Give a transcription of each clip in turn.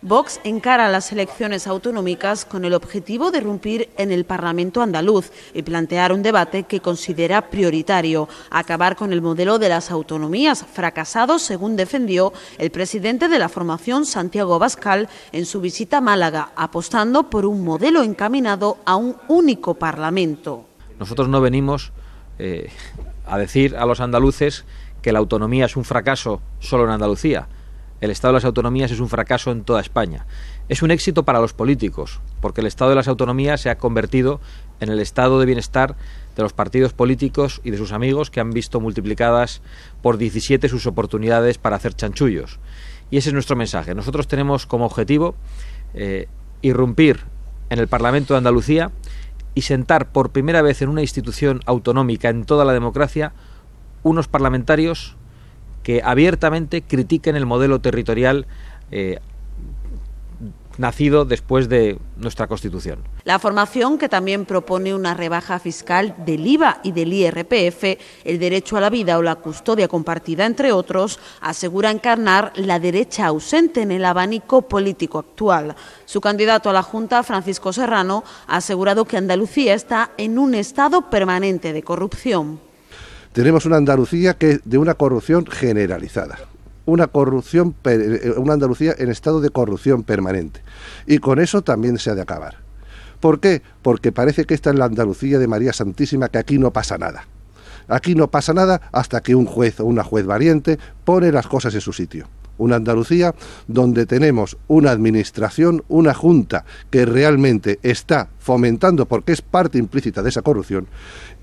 Vox encara las elecciones autonómicas con el objetivo de irrumpir en el Parlamento andaluz y plantear un debate que considera prioritario, acabar con el modelo de las autonomías fracasado, según defendió el presidente de la formación, Santiago Bascal, en su visita a Málaga, apostando por un modelo encaminado a un único Parlamento. Nosotros no venimos eh, a decir a los andaluces que la autonomía es un fracaso solo en Andalucía el Estado de las Autonomías es un fracaso en toda España. Es un éxito para los políticos, porque el Estado de las Autonomías se ha convertido en el estado de bienestar de los partidos políticos y de sus amigos que han visto multiplicadas por 17 sus oportunidades para hacer chanchullos. Y ese es nuestro mensaje. Nosotros tenemos como objetivo eh, irrumpir en el Parlamento de Andalucía y sentar por primera vez en una institución autonómica en toda la democracia unos parlamentarios que abiertamente critiquen el modelo territorial eh, nacido después de nuestra Constitución. La formación, que también propone una rebaja fiscal del IVA y del IRPF, el derecho a la vida o la custodia compartida, entre otros, asegura encarnar la derecha ausente en el abanico político actual. Su candidato a la Junta, Francisco Serrano, ha asegurado que Andalucía está en un estado permanente de corrupción tenemos una Andalucía que de una corrupción generalizada. Una corrupción, eh, una Andalucía en estado de corrupción permanente. Y con eso también se ha de acabar. ¿Por qué? Porque parece que esta es la Andalucía de María Santísima, que aquí no pasa nada. Aquí no pasa nada hasta que un juez o una juez valiente pone las cosas en su sitio. Una Andalucía donde tenemos una administración, una junta que realmente está fomentando, porque es parte implícita de esa corrupción,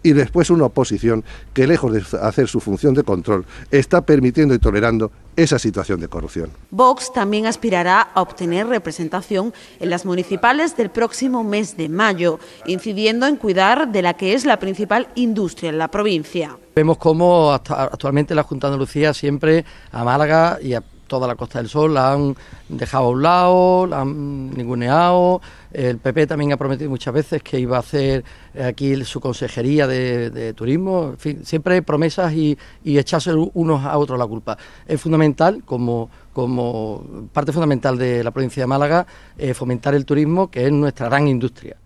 y después una oposición que, lejos de hacer su función de control, está permitiendo y tolerando esa situación de corrupción. Vox también aspirará a obtener representación en las municipales del próximo mes de mayo, incidiendo en cuidar de la que es la principal industria en la provincia. Vemos cómo actualmente la Junta de Andalucía siempre a Málaga y a toda la Costa del Sol la han dejado a un lado, la han ninguneado. El PP también ha prometido muchas veces que iba a hacer aquí su consejería de, turismo, en fin, siempre promesas y, echarse unos a otros la culpa. Es fundamental, como, como parte fundamental de la provincia de Málaga, eh, fomentar el turismo, que es nuestra gran industria.